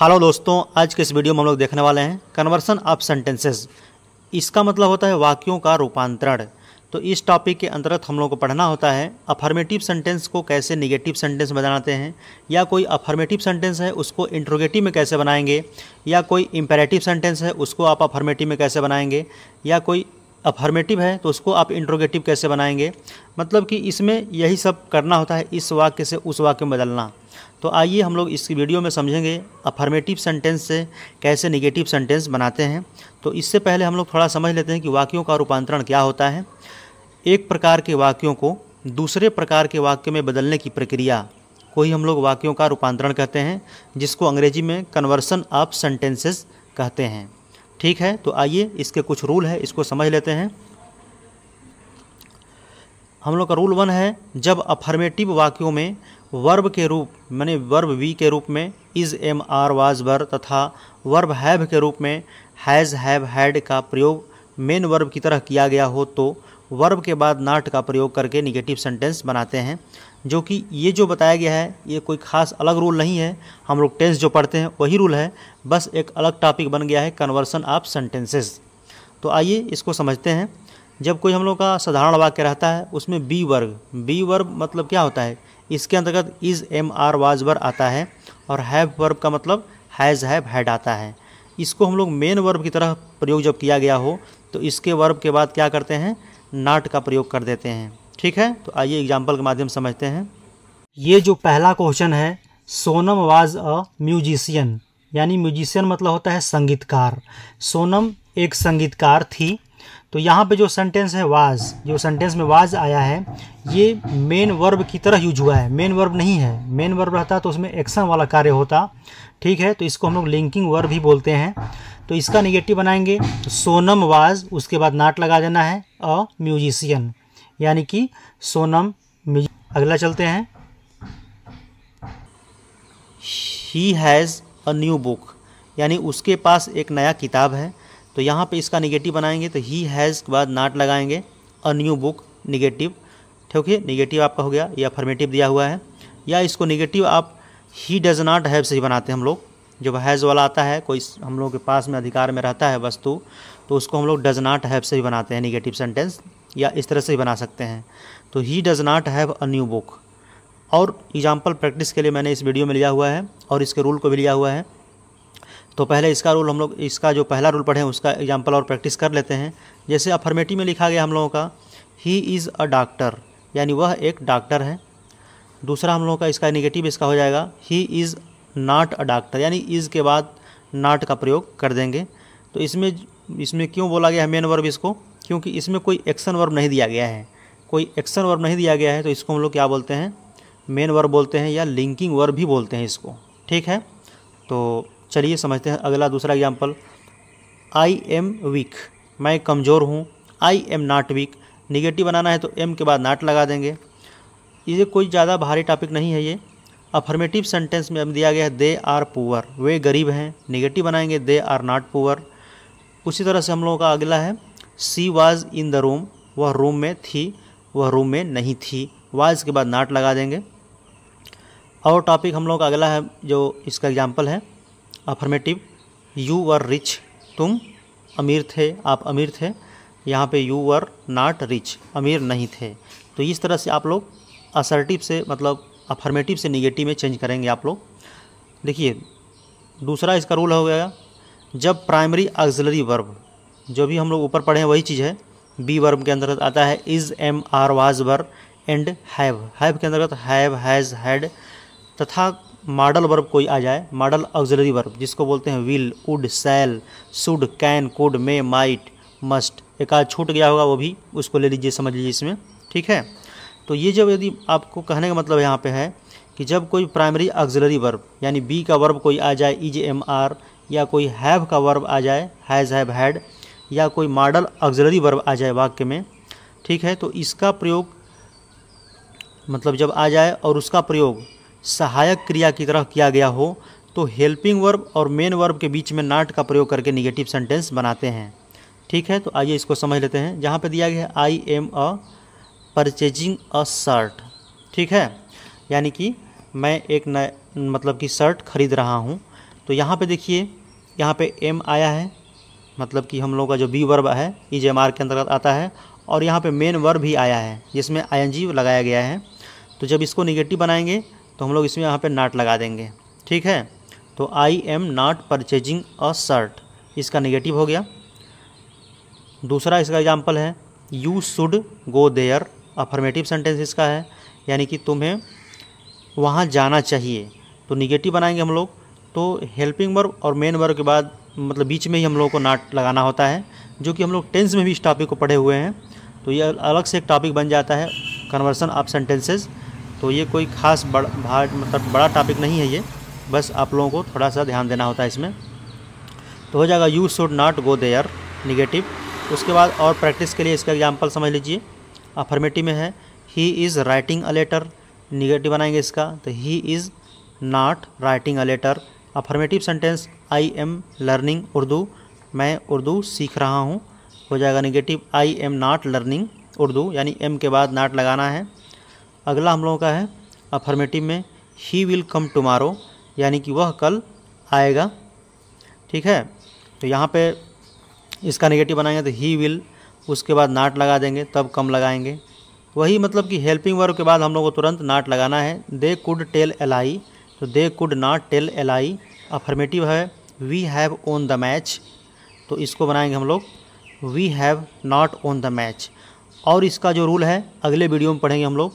hello दोस्तों आज के इस वीडियो में हम लोग देखने वाले हैं कन्वर्सन ऑफ सेंटेंसेस इसका मतलब होता है वाक्यों का रूपांतरण तो इस टॉपिक के अंतर्गत हम लोग को पढ़ना होता है अफर्मेटिव सेंटेंस को कैसे निगेटिव सेंटेंस में बनाते हैं या कोई अफर्मेटिव सेंटेंस है उसको इंट्रोगेटिव में कैसे बनाएंगे या कोई इम्पेरेटिव सेंटेंस है उसको आप अफर्मेटिव में कैसे बनाएंगे या कोई अफर्मेटिव है तो उसको आप इंट्रोगेटिव कैसे बनाएंगे मतलब कि इसमें यही सब करना होता है इस वाक्य से उस वाक्य में बदलना तो आइए हम लोग इस वीडियो में समझेंगे अफर्मेटिव सेंटेंस से कैसे निगेटिव सेंटेंस बनाते हैं तो इससे पहले हम लोग थोड़ा समझ लेते हैं कि वाक्यों का रूपांतरण क्या होता है एक प्रकार के वाक्यों को दूसरे प्रकार के वाक्य में बदलने की प्रक्रिया को ही हम लोग वाक्यों का रूपांतरण कहते हैं जिसको अंग्रेजी में कन्वर्सन ऑफ सेंटेंसेस कहते हैं ठीक है तो आइए इसके कुछ रूल है इसको समझ लेते हैं हम लोग का रूल वन है जब अफर्मेटिव वाक्यों में वर्ब के रूप मैंने वर्ब वी के रूप में is am are was were तथा वर्ब हैव के रूप में हैज़ हैव हैड का प्रयोग मेन वर्ब की तरह किया गया हो तो वर्ब के बाद नाट का प्रयोग करके निगेटिव सेंटेंस बनाते हैं जो कि ये जो बताया गया है ये कोई खास अलग रूल नहीं है हम लोग टेंस जो पढ़ते हैं वही रूल है बस एक अलग टॉपिक बन गया है कन्वर्सन ऑफ सेंटेंसेस तो आइए इसको समझते हैं जब कोई हम लोग का साधारण वाक्य रहता है उसमें बी वर्ग बी वर्ग मतलब क्या होता है इसके अंतर्गत is am are was verb आता है और हैव वर्ब का मतलब हैज़ हैव हैड आता है इसको हम लोग मेन वर्ब की तरह प्रयोग जब किया गया हो तो इसके वर्ब के बाद क्या करते हैं नाट का प्रयोग कर देते हैं ठीक है तो आइए एग्जाम्पल के माध्यम समझते हैं ये जो पहला क्वेश्चन है सोनम वाज अ म्यूजिशियन यानी म्यूजिशियन मतलब होता है संगीतकार सोनम एक संगीतकार थी तो यहाँ पे जो सेंटेंस है वाज जो सेंटेंस में वाज आया है ये मेन वर्ब की तरह यूज हुआ है मेन वर्ब नहीं है मेन वर्ब रहता तो उसमें एक्शन वाला कार्य होता ठीक है तो इसको हम लोग लिंकिंग वर्ब ही बोलते हैं तो इसका निगेटिव बनाएंगे सोनम वाज उसके बाद नाट लगा देना है अ म्यूजिशियन यानी कि सोनम अगला चलते हैं he has a new book यानी उसके पास एक नया किताब है तो यहाँ पे इसका निगेटिव बनाएंगे तो ही हैज़ के बाद नाट लगाएंगे अ न्यू बुक निगेटिव ठीक है निगेटिव आपका हो गया या फर्मेटिव दिया हुआ है या इसको निगेटिव आप ही डज नाट हैव से ही बनाते हैं हम लोग जब हैज़ वाला आता है कोई हम लोग के पास में अधिकार में रहता है वस्तु तो उसको हम लोग डज नाट हैव से ही बनाते हैं निगेटिव सेंटेंस या इस तरह से ही बना सकते हैं तो he does not have a new book और एग्जाम्पल प्रैक्टिस के लिए मैंने इस वीडियो में लिया हुआ है और इसके रूल को भी लिया हुआ है तो पहले इसका रूल हम लोग इसका जो पहला रूल पढ़े उसका एग्जाम्पल और प्रैक्टिस कर लेते हैं जैसे अफर्मेटिव में लिखा गया हम लोगों का ही इज़ अ डॉक्टर यानी वह एक डॉक्टर है दूसरा हम लोगों का इसका निगेटिव इसका हो जाएगा he is not a doctor यानी इज़ के बाद नाट का प्रयोग कर देंगे तो इसमें इसमें क्यों बोला गया है मेन वर्ब इसको क्योंकि इसमें कोई एक्शन वर्ब नहीं दिया गया है कोई एक्शन वर्ब नहीं दिया गया है तो इसको हम लोग क्या बोलते हैं मेन वर्ब बोलते हैं या लिंकिंग वर्ब भी बोलते हैं इसको ठीक है तो चलिए समझते हैं अगला दूसरा एग्जाम्पल आई एम वीक मैं कमज़ोर हूँ I am not weak negative बनाना है तो एम के बाद नाट लगा देंगे ये कोई ज़्यादा भारी टॉपिक नहीं है ये अफर्मेटिव सेंटेंस में अब दिया गया है दे आर पुअर वे गरीब हैं निगेटिव बनाएंगे दे आर नॉट पुअर उसी तरह से हम लोगों का अगला है she was in the room वह रूम में थी वह रूम में नहीं थी वाज के बाद नाट लगा देंगे और टॉपिक हम लोग का अगला है जो इसका एग्जाम्पल है अफर्मेटिव यू आर रिच तुम अमीर थे आप अमीर थे यहाँ पे यू आर नॉट रिच अमीर नहीं थे तो इस तरह से आप लोग असर्टिव से मतलब अफर्मेटिव से निगेटिव में चेंज करेंगे आप लोग देखिए दूसरा इसका रूल हो गया जब प्राइमरी ऑक्सिलरी वर्ब जो भी हम लोग ऊपर पढ़े हैं वही चीज़ है बी वर्ब के अंतर्गत आता है is am are was were and have have के अंतर्गत हैव हैज़ हैड तथा मॉडल वर्ब कोई आ जाए मॉडल ऑक्सिलरी वर्ब जिसको बोलते हैं will would shall should can could may might must एक आध छूट गया होगा वो भी उसको ले लीजिए समझ लीजिए इसमें ठीक है तो ये जब यदि आपको कहने का मतलब यहाँ पे है कि जब कोई प्राइमरी ऑक्सिलरी वर्ब यानी बी का वर्ब कोई आ जाए इज एम आर या कोई हैव का वर्ब आ जाए हैज़ हैव हैड या कोई मॉडल ऑक्सिलरी वर्ब आ जाए वाक्य में ठीक है तो इसका प्रयोग मतलब जब आ जाए और उसका प्रयोग सहायक क्रिया की तरह किया गया हो तो हेल्पिंग वर्ब और मेन वर्ब के बीच में नाट का प्रयोग करके निगेटिव सेंटेंस बनाते हैं ठीक है तो आइए इसको समझ लेते हैं जहाँ पे दिया गया है I am a purchasing a shirt ठीक है यानी कि मैं एक नए मतलब कि शर्ट खरीद रहा हूँ तो यहाँ पे देखिए यहाँ पे एम आया है मतलब कि हम लोगों का जो बी वर्ब है ई जे एम आर के अंतर्गत आता है और यहाँ पे मेन वर्ब भी आया है जिसमें आई एन जी लगाया गया है तो जब इसको निगेटिव बनाएंगे तो हम लोग इसमें यहाँ पे नाट लगा देंगे ठीक है तो I am not purchasing a shirt इसका नेगेटिव हो गया दूसरा इसका एग्जाम्पल है you should go there affirmative sentence इसका है यानी कि तुम्हें वहाँ जाना चाहिए तो निगेटिव बनाएंगे हम लोग तो हेल्पिंग वर्ब और मेन वर्ब के बाद मतलब बीच में ही हम लोगों को नाट लगाना होता है जो कि हम लोग टेंस में भी इस टॉपिक को पढ़े हुए हैं तो ये अलग से एक टॉपिक बन जाता है कन्वर्सन ऑफ सेंटेंसेज़ तो ये कोई खास बड़ा मतलब बड़ा टॉपिक नहीं है ये बस आप लोगों को थोड़ा सा ध्यान देना होता है इसमें तो हो जाएगा you should not go there negative उसके बाद और प्रैक्टिस के लिए इसका एग्जाम्पल समझ लीजिए अफर्मेटिव में है he is writing a letter negative बनाएंगे इसका तो he is not writing a letter affirmative sentence I am learning Urdu मैं उर्दू सीख रहा हूँ हो जाएगा negative I am not learning Urdu यानी एम के बाद नाट लगाना है अगला हम लोगों का है अफर्मेटिव में ही विल कम टुमारो यानी कि वह कल आएगा ठीक है तो यहाँ पे इसका नेगेटिव बनाएंगे तो ही विल उसके बाद नाट लगा देंगे तब कम लगाएंगे वही मतलब कि हेल्पिंग वर्ग के बाद हम लोग को तुरंत नाट लगाना है दे कुड टेल एलाई तो they could not tell a lie affirmative है we have won the match तो इसको बनाएंगे हम लोग we have not won the match और इसका जो रूल है अगले वीडियो में पढ़ेंगे हम लोग